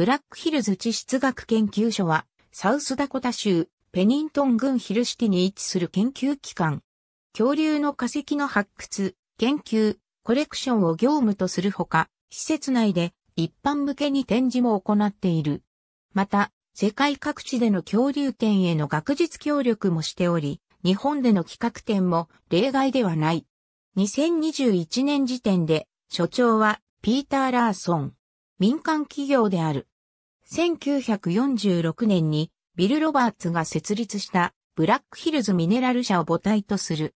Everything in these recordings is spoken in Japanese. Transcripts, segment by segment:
ブラックヒルズ地質学研究所は、サウスダコタ州、ペニントン郡ヒルシティに位置する研究機関。恐竜の化石の発掘、研究、コレクションを業務とするほか、施設内で一般向けに展示も行っている。また、世界各地での恐竜展への学術協力もしており、日本での企画展も例外ではない。2021年時点で、所長はピーター・ラーソン。民間企業である1946年にビル・ロバーツが設立したブラックヒルズミネラル社を母体とする。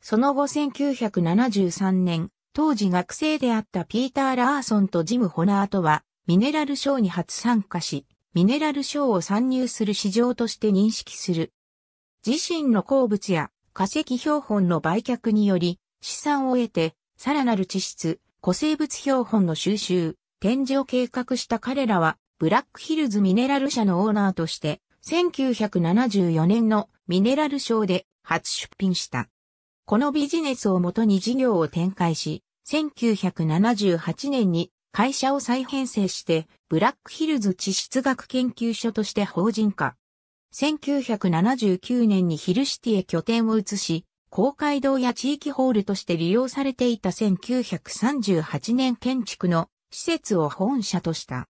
その後1973年、当時学生であったピーター・ラーソンとジム・ホナーとは、ミネラルショーに初参加し、ミネラルショーを参入する市場として認識する。自身の鉱物や化石標本の売却により、資産を得て、さらなる地質、古生物標本の収集、展示を計画した彼らは、ブラックヒルズミネラル社のオーナーとして、1974年のミネラル賞で初出品した。このビジネスをもとに事業を展開し、1978年に会社を再編成して、ブラックヒルズ地質学研究所として法人化。1979年にヒルシティへ拠点を移し、公会堂や地域ホールとして利用されていた1938年建築の施設を本社とした。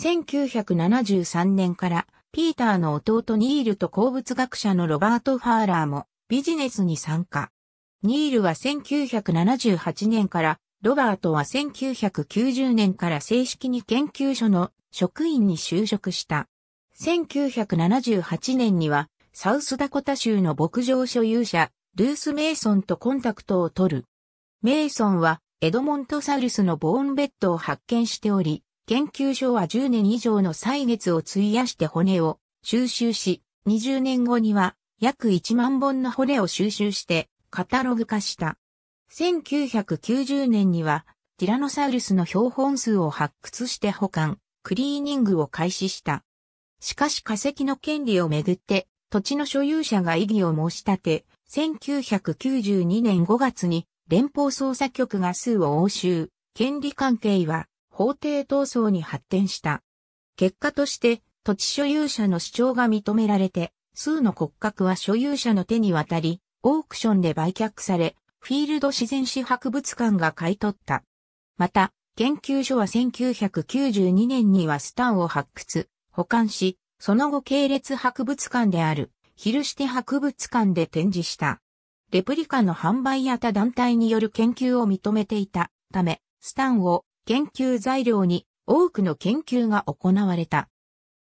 1973年からピーターの弟ニールと鉱物学者のロバート・ファーラーもビジネスに参加。ニールは1978年からロバートは1990年から正式に研究所の職員に就職した。1978年にはサウスダコタ州の牧場所有者、ルース・メイソンとコンタクトを取る。メイソンはエドモントサウルスのボーンベッドを発見しており、研究所は10年以上の歳月を費やして骨を収集し、20年後には約1万本の骨を収集してカタログ化した。1990年にはティラノサウルスの標本数を発掘して保管、クリーニングを開始した。しかし化石の権利をめぐって土地の所有者が異議を申し立て、1992年5月に連邦捜査局が数を押収、権利関係は法廷闘争に発展した。結果として、土地所有者の主張が認められて、数の骨格は所有者の手に渡り、オークションで売却され、フィールド自然史博物館が買い取った。また、研究所は1992年にはスタンを発掘、保管し、その後系列博物館である、ヒルシテ博物館で展示した。レプリカの販売や他団体による研究を認めていたため、スタンを研究材料に多くの研究が行われた。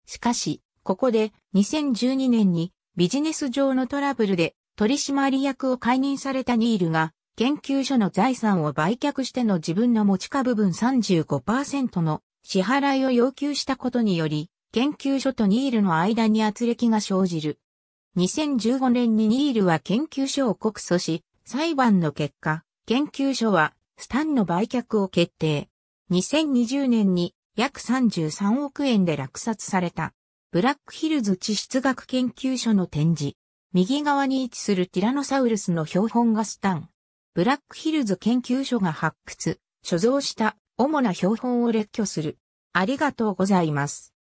しかし、ここで2012年にビジネス上のトラブルで取締役を解任されたニールが研究所の財産を売却しての自分の持ち株分35%の支払いを要求したことにより研究所とニールの間に圧力が生じる。2015年にニールは研究所を告訴し、裁判の結果、研究所はスタンの売却を決定。2020年に約33億円で落札された、ブラックヒルズ地質学研究所の展示。右側に位置するティラノサウルスの標本がスタン。ブラックヒルズ研究所が発掘、所蔵した主な標本を列挙する。ありがとうございます。